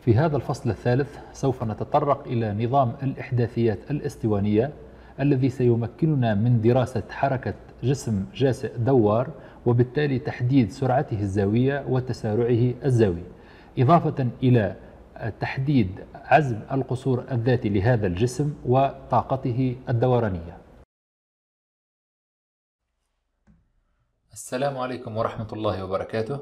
في هذا الفصل الثالث سوف نتطرق إلى نظام الإحداثيات الاستوانية الذي سيمكننا من دراسة حركة جسم جاسئ دوار وبالتالي تحديد سرعته الزاوية وتسارعه الزاوي إضافة إلى تحديد عزم القصور الذاتي لهذا الجسم وطاقته الدورانية السلام عليكم ورحمة الله وبركاته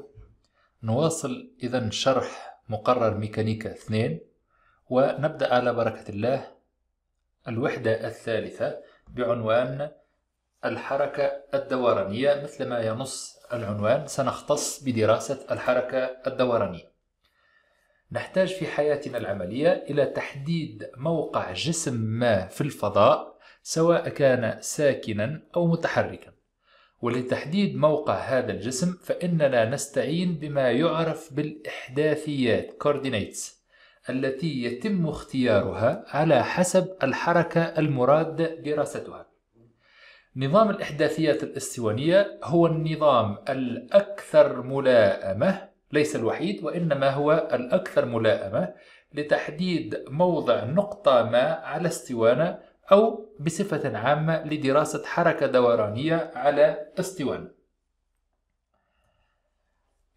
نواصل إذا شرح مقرر ميكانيكا اثنين ونبدأ على بركة الله الوحدة الثالثة بعنوان الحركة الدورانية مثل ما ينص العنوان سنختص بدراسة الحركة الدورانية نحتاج في حياتنا العملية إلى تحديد موقع جسم ما في الفضاء سواء كان ساكنا أو متحركا ولتحديد موقع هذا الجسم فإننا نستعين بما يعرف بالإحداثيات coordinates التي يتم اختيارها على حسب الحركة المراد دراستها نظام الإحداثيات الاسطوانية هو النظام الأكثر ملائمة ليس الوحيد وإنما هو الأكثر ملائمة لتحديد موضع نقطة ما على استوانة أو بصفة عامة لدراسة حركة دورانية على استوان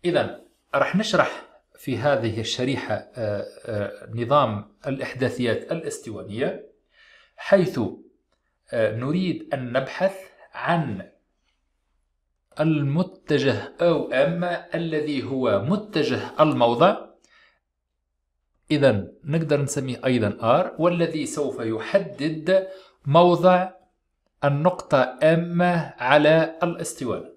إذا رح نشرح في هذه الشريحة آه، آه، نظام الإحداثيات الاستوانية حيث آه، نريد أن نبحث عن المتجه أو أما الذي هو متجه الموضع إذا نقدر نسميه أيضا R والذي سوف يحدد موضع النقطة M على الاسطوانة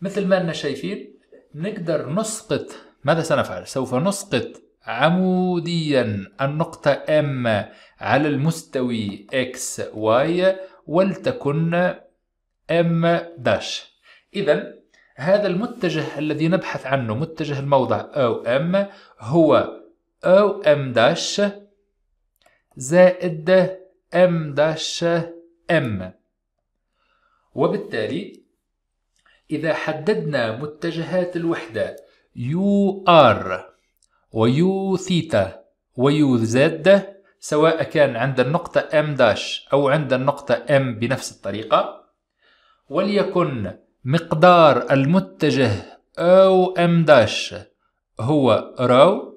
مثل ما أننا شايفين نقدر نسقط ماذا سنفعل؟ سوف نسقط عموديا النقطة M على المستوي XY ولتكن M داش إذا هذا المتجه الذي نبحث عنه متجه الموضع أو M هو أو إم داش زائد إم داش إم وبالتالي إذا حددنا متجهات الوحدة يو آر ويو ثيتا ويو زد سواء كان عند النقطة M داش أو عند النقطة M بنفس الطريقة وليكن مقدار المتجه أو M داش هو رو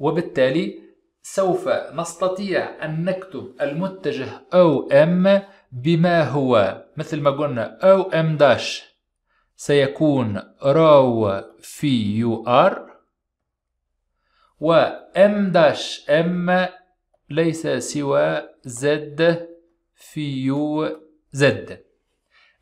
وبالتالي سوف نستطيع أن نكتب المتجه OM بما هو مثل ما قلنا OM داش سيكون رو في يو ار و ام داش ام ليس سوى زد في يو زد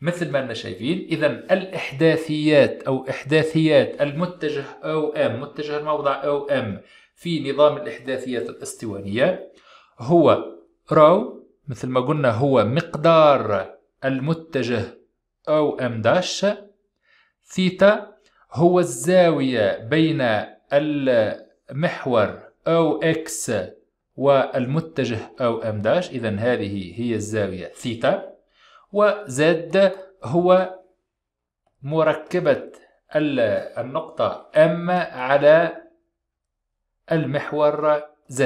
مثل ما احنا شايفين اذا الاحداثيات او احداثيات المتجه او ام متجه الموضع او ام في نظام الإحداثيات الاسطوانية هو رو مثل ما قلنا هو مقدار المتجه أو أم داش ثيتا هو الزاوية بين المحور أو إكس والمتجه أو أم داش إذا هذه هي الزاوية ثيتا وزد هو مركبة النقطة أم على المحور Z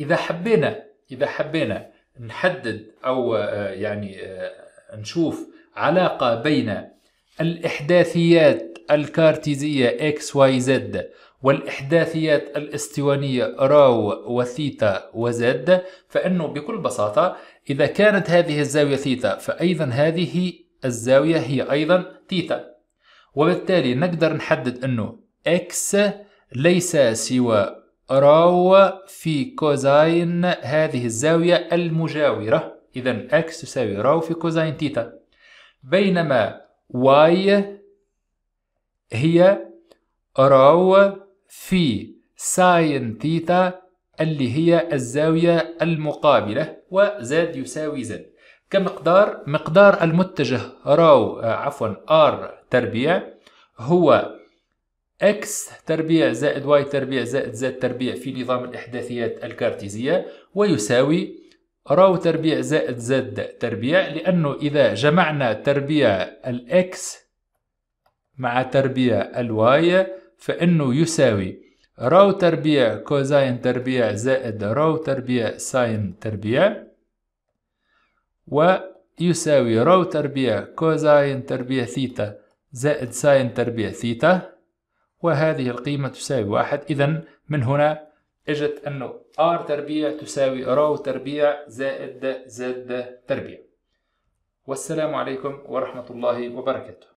إذا حبينا إذا حبينا نحدد أو آه، يعني آه، نشوف علاقة بين الإحداثيات الكارتيزية Z والإحداثيات الاستوانية راو وثيتا وزد فإنه بكل بساطة إذا كانت هذه الزاوية ثيتا فأيضا هذه الزاوية هي أيضا ثيتا وبالتالي نقدر نحدد أنه X ليس سوى راو في كوزاين هذه الزاوية المجاورة إذا اكس تساوي راو في كوزاين تيتا بينما واي هي راو في ساين تيتا اللي هي الزاوية المقابلة وزاد يساوي زد كمقدار مقدار المتجه راو عفوا ار تربيع هو اكس تربيع زائد واي تربيع زائد زد تربيع في نظام الإحداثيات الكارتيزية ويساوي راو تربيع زائد زد تربيع لأنه إذا جمعنا تربيع الإكس مع تربيع الواي فإنه يساوي راو تربيع كوزاين تربيع زائد راو تربيع ساين تربيع ويساوي راو تربيع كوزاين تربيع ثيتا زائد ساين تربيع ثيتا وهذه القيمة تساوي واحد إذا من هنا اجت أنه R تربيع تساوي رو تربيع زائد Z تربيع والسلام عليكم ورحمة الله وبركاته